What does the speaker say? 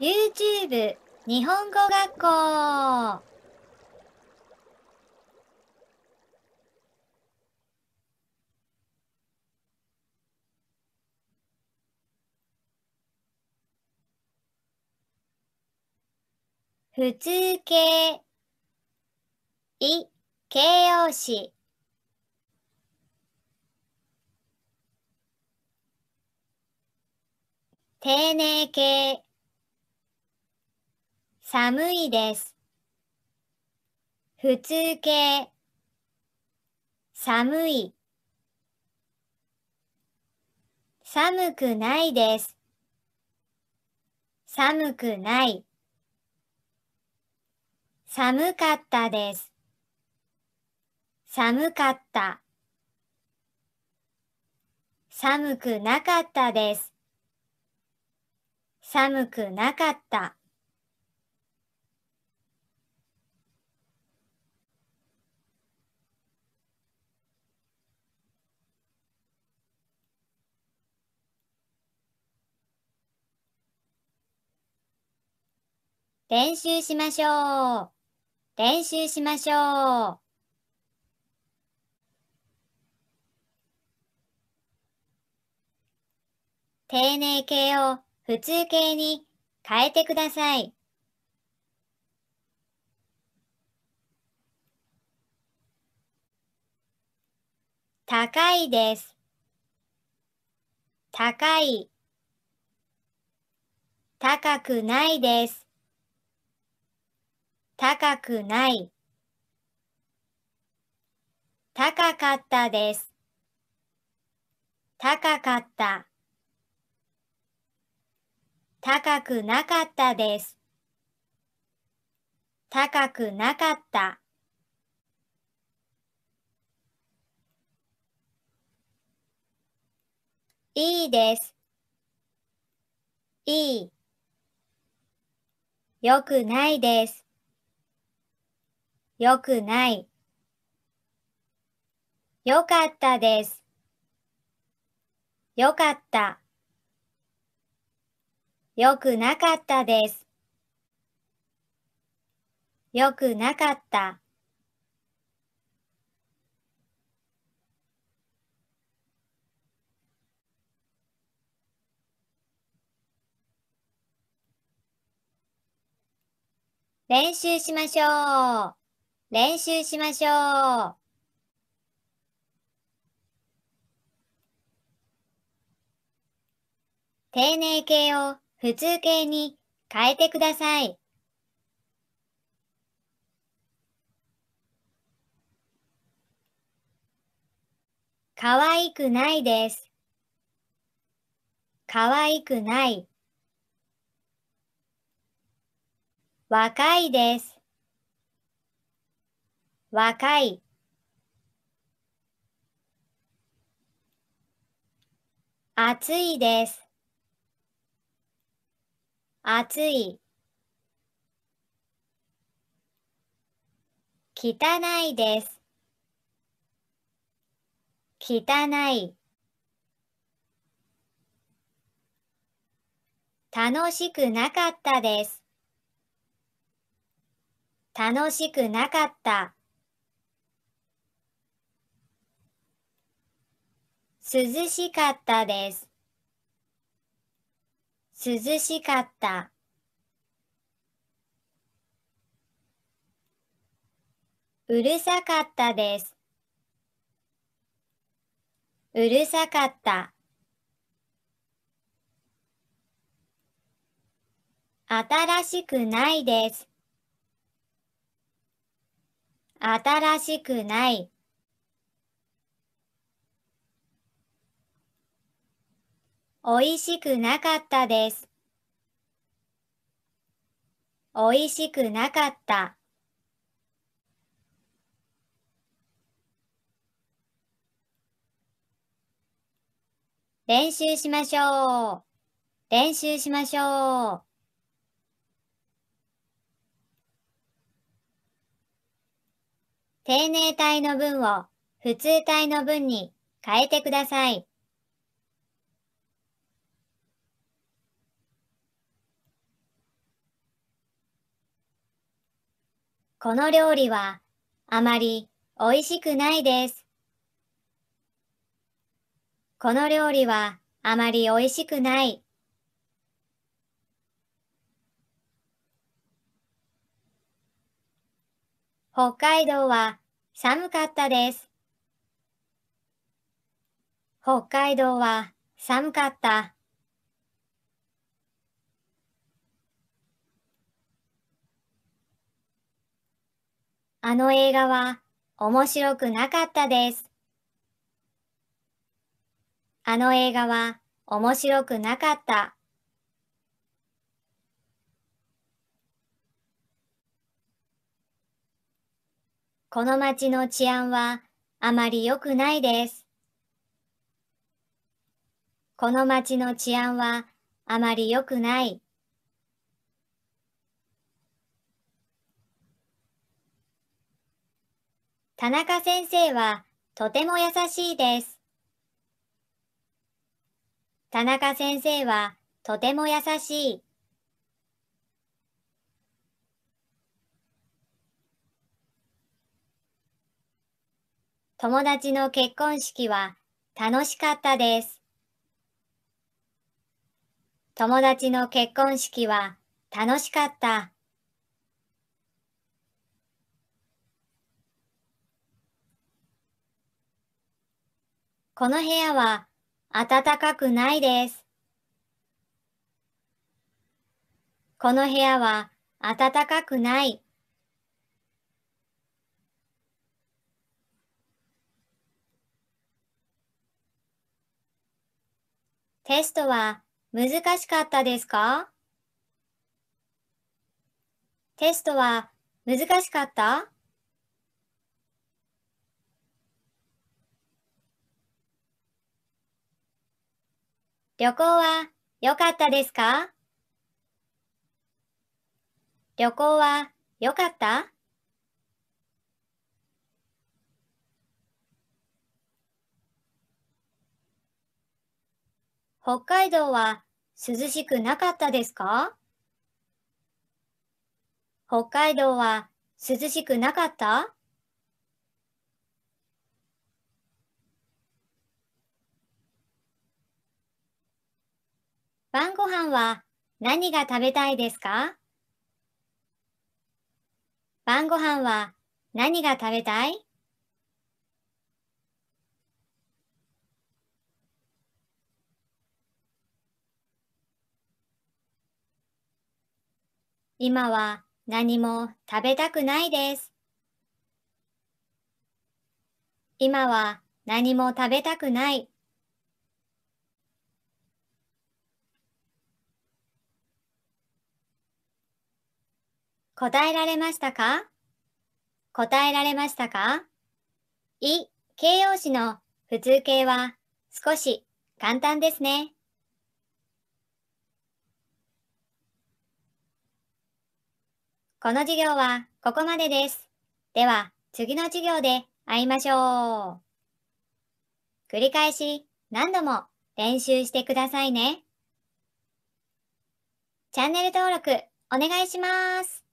YouTube 日本語学校普通形い形容詞丁寧形寒いです。普通系、寒い。寒くないです。寒くない。寒かったです。寒かった。寒くなかったです。寒くなかった。練習しましょう。練習しましょう。丁寧形を普通形に変えてください。高いです。高い。高くないです。高くない、高かったです、高かった、高くなかったです、高くなかった。いいです。いい。よくないです。よくない。よかったです。よかった。よくなかったです。よくなかった。練習しましょう。練習しましょう。丁寧形を普通形に変えてください。可愛くないです。可愛くない。若いです。若い暑いです暑い汚いです汚い楽しくなかったです楽しくなかった。涼しかったです。涼しかった。うるさかったです。うるさかった。新しくないです。新しくない。美味しくなかったです。美味しくなかった。練習しましょう。練習しましょう。定年体の文を普通体の文に変えてください。この料理はあまり美味しくないです。この料理はあまりしくない。北海道は寒かったです。北海道は寒かった。あの映画は面白くなかったです。あの映画は面白くなかった。この街の治安はあまり良くないです。この街の治安はあまり良くない。田中先生はとても優しいです。田中先生はとても優しい。友達の結婚式は楽しかったです。友達の結婚式は楽しかった。この部屋は暖かくないです。この部屋は暖かくない。テストは難しかったですかテストは難しかった旅行は良かったですか旅行は良かった北海道は涼しくなかったですか北海道は涼しくなかった晩ご飯は何が食べたいですか晩ご飯は何が食べたい今は何も食べたくないです。今は何も食べたくない。答えられましたか答えられましたかい、形容詞の普通形は少し簡単ですね。この授業はここまでです。では次の授業で会いましょう。繰り返し何度も練習してくださいね。チャンネル登録お願いします。